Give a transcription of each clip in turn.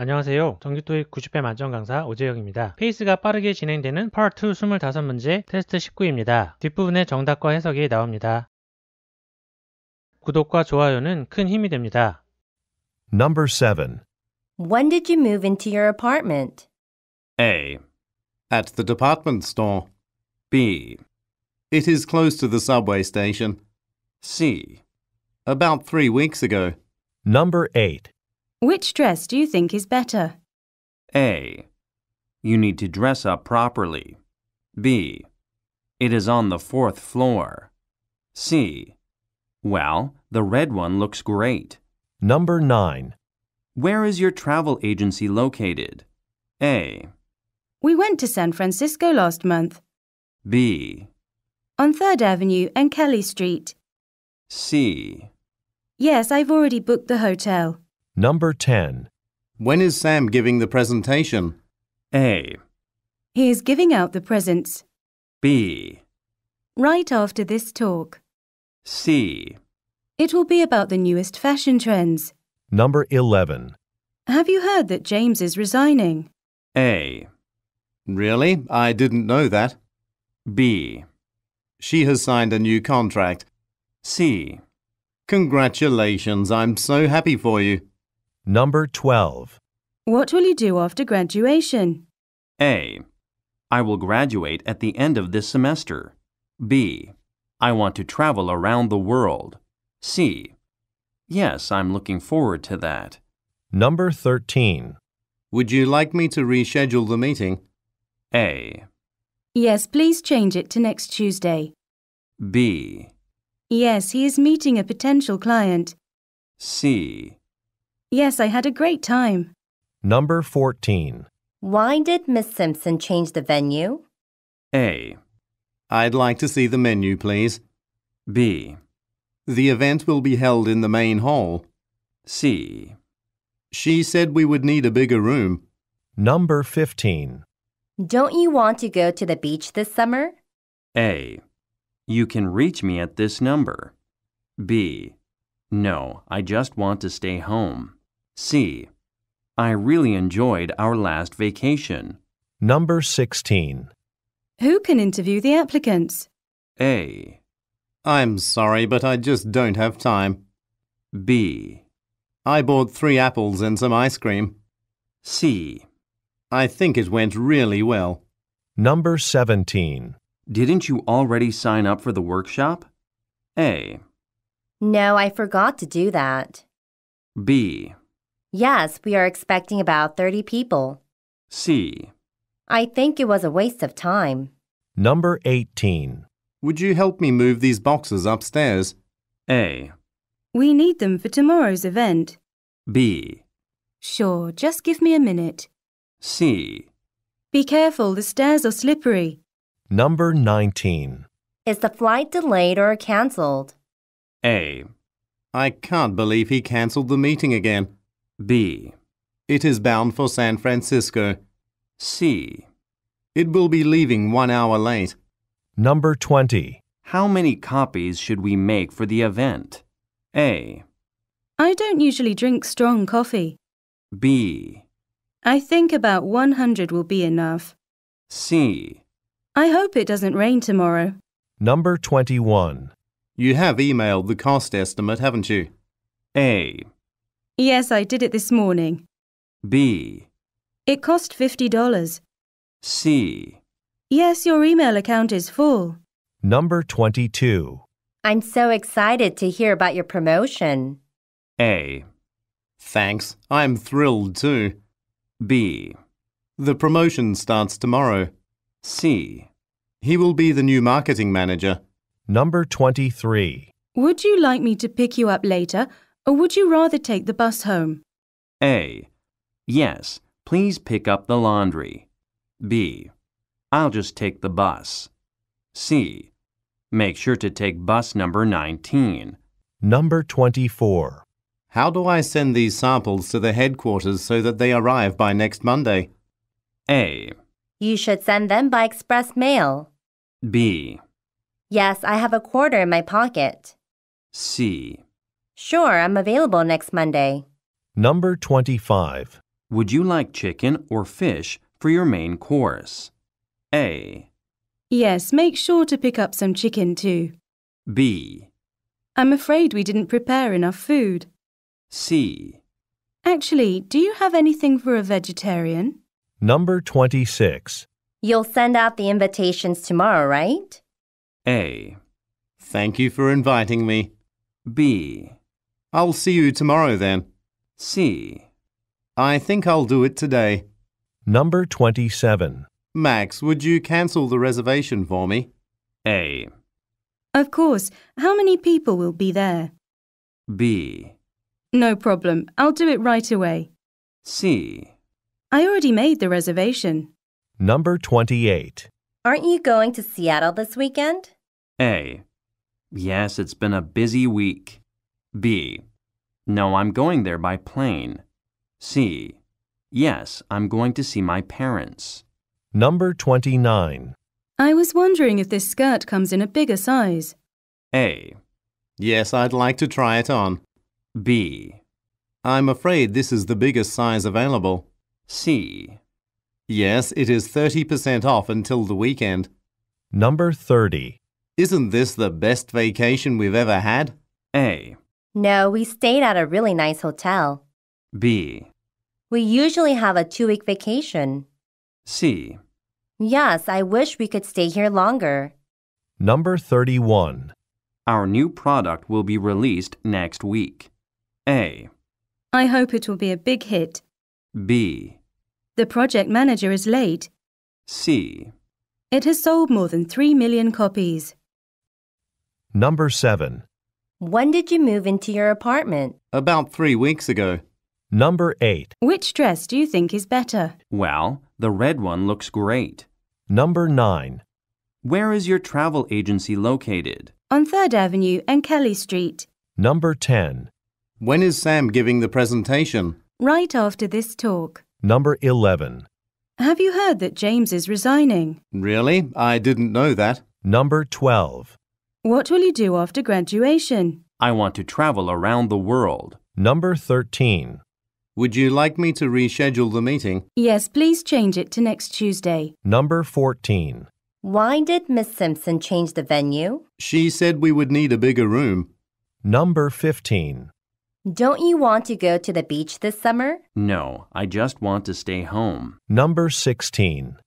안녕하세요. 정규토익 90회 만점 강사 오재영입니다. 페이스가 빠르게 진행되는 파트 2 25문제 테스트 19입니다. 뒷부분에 정답과 해석이 나옵니다. 구독과 좋아요는 큰 힘이 됩니다. Number 7. When did you move into your apartment? A. At the department store. B. It is close to the subway station. C. About three weeks ago. Number 8. Which dress do you think is better? A. You need to dress up properly. B. It is on the fourth floor. C. Well, the red one looks great. Number 9. Where is your travel agency located? A. We went to San Francisco last month. B. On 3rd Avenue and Kelly Street. C. Yes, I've already booked the hotel. Number 10. When is Sam giving the presentation? A. He is giving out the presents. B. Right after this talk. C. It will be about the newest fashion trends. Number 11. Have you heard that James is resigning? A. Really? I didn't know that. B. She has signed a new contract. C. Congratulations, I'm so happy for you. Number 12. What will you do after graduation? A. I will graduate at the end of this semester. B. I want to travel around the world. C. Yes, I'm looking forward to that. Number 13. Would you like me to reschedule the meeting? A. Yes, please change it to next Tuesday. B. Yes, he is meeting a potential client. C. Yes, I had a great time. Number 14. Why did Miss Simpson change the venue? A. I'd like to see the menu, please. B. The event will be held in the main hall. C. She said we would need a bigger room. Number 15. Don't you want to go to the beach this summer? A. You can reach me at this number. B. No, I just want to stay home. C. I really enjoyed our last vacation. Number 16. Who can interview the applicants? A. I'm sorry, but I just don't have time. B. I bought three apples and some ice cream. C. I think it went really well. Number 17. Didn't you already sign up for the workshop? A. No, I forgot to do that. B. Yes, we are expecting about 30 people. C. I think it was a waste of time. Number 18. Would you help me move these boxes upstairs? A. We need them for tomorrow's event. B. Sure, just give me a minute. C. Be careful, the stairs are slippery. Number 19. Is the flight delayed or cancelled? A. I can't believe he cancelled the meeting again. B. It is bound for San Francisco. C. It will be leaving one hour late. Number 20. How many copies should we make for the event? A. I don't usually drink strong coffee. B. I think about 100 will be enough. C. I hope it doesn't rain tomorrow. Number 21. You have emailed the cost estimate, haven't you? A. Yes, I did it this morning. B. It cost $50. C. Yes, your email account is full. Number 22. I'm so excited to hear about your promotion. A. Thanks, I'm thrilled too. B. The promotion starts tomorrow. C. He will be the new marketing manager. Number 23. Would you like me to pick you up later? Or would you rather take the bus home? A. Yes, please pick up the laundry. B. I'll just take the bus. C. Make sure to take bus number 19. Number 24. How do I send these samples to the headquarters so that they arrive by next Monday? A. You should send them by express mail. B. Yes, I have a quarter in my pocket. C. Sure, I'm available next Monday. Number 25. Would you like chicken or fish for your main course? A. Yes, make sure to pick up some chicken too. B. I'm afraid we didn't prepare enough food. C. Actually, do you have anything for a vegetarian? Number 26. You'll send out the invitations tomorrow, right? A. Thank you for inviting me. B. I'll see you tomorrow then. See. I think I'll do it today. Number 27. Max, would you cancel the reservation for me? A. Of course. How many people will be there? B. No problem. I'll do it right away. C. I already made the reservation. Number 28. Aren't you going to Seattle this weekend? A. Yes, it's been a busy week. B. No, I'm going there by plane. C. Yes, I'm going to see my parents. Number 29. I was wondering if this skirt comes in a bigger size. A. Yes, I'd like to try it on. B. I'm afraid this is the biggest size available. C. Yes, it is 30% off until the weekend. Number 30. Isn't this the best vacation we've ever had? A. No, we stayed at a really nice hotel. B. We usually have a two week vacation. C. Yes, I wish we could stay here longer. Number 31. Our new product will be released next week. A. I hope it will be a big hit. B. The project manager is late. C. It has sold more than 3 million copies. Number 7. When did you move into your apartment? About three weeks ago. Number 8. Which dress do you think is better? Well, the red one looks great. Number 9. Where is your travel agency located? On 3rd Avenue and Kelly Street. Number 10. When is Sam giving the presentation? Right after this talk. Number 11. Have you heard that James is resigning? Really? I didn't know that. Number 12. What will you do after graduation? I want to travel around the world. Number 13. Would you like me to reschedule the meeting? Yes, please change it to next Tuesday. Number 14. Why did Miss Simpson change the venue? She said we would need a bigger room. Number 15. Don't you want to go to the beach this summer? No, I just want to stay home. Number 16.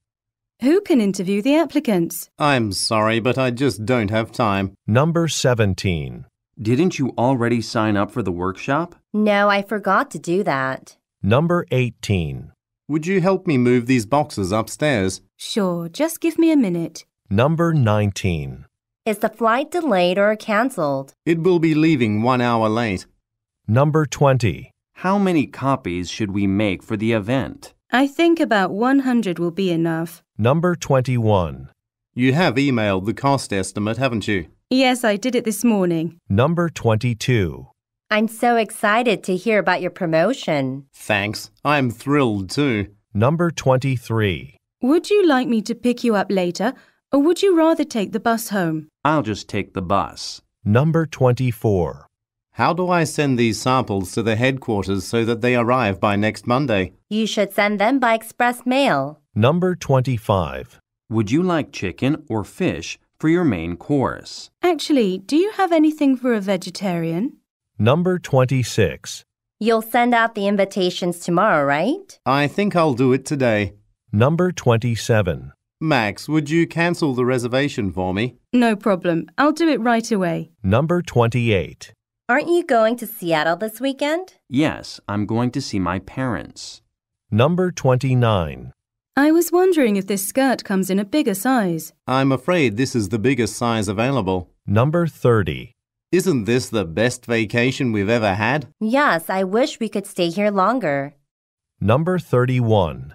Who can interview the applicants? I'm sorry, but I just don't have time. Number 17. Didn't you already sign up for the workshop? No, I forgot to do that. Number 18. Would you help me move these boxes upstairs? Sure, just give me a minute. Number 19. Is the flight delayed or cancelled? It will be leaving one hour late. Number 20. How many copies should we make for the event? I think about 100 will be enough. Number 21. You have emailed the cost estimate, haven't you? Yes, I did it this morning. Number 22. I'm so excited to hear about your promotion. Thanks. I'm thrilled too. Number 23. Would you like me to pick you up later, or would you rather take the bus home? I'll just take the bus. Number 24. How do I send these samples to the headquarters so that they arrive by next Monday? You should send them by express mail. Number 25. Would you like chicken or fish for your main course? Actually, do you have anything for a vegetarian? Number 26. You'll send out the invitations tomorrow, right? I think I'll do it today. Number 27. Max, would you cancel the reservation for me? No problem. I'll do it right away. Number 28. Aren't you going to Seattle this weekend? Yes, I'm going to see my parents. Number 29. I was wondering if this skirt comes in a bigger size. I'm afraid this is the biggest size available. Number 30. Isn't this the best vacation we've ever had? Yes, I wish we could stay here longer. Number 31.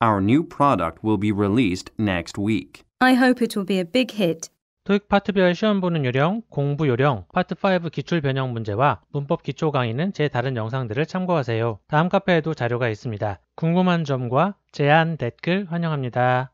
Our new product will be released next week. I hope it will be a big hit. 토익 파트별 시험 보는 요령, 공부 요령, 파트 5 기출 변형 문제와 문법 기초 강의는 제 다른 영상들을 참고하세요. 다음 카페에도 자료가 있습니다. 궁금한 점과 제안, 댓글 환영합니다.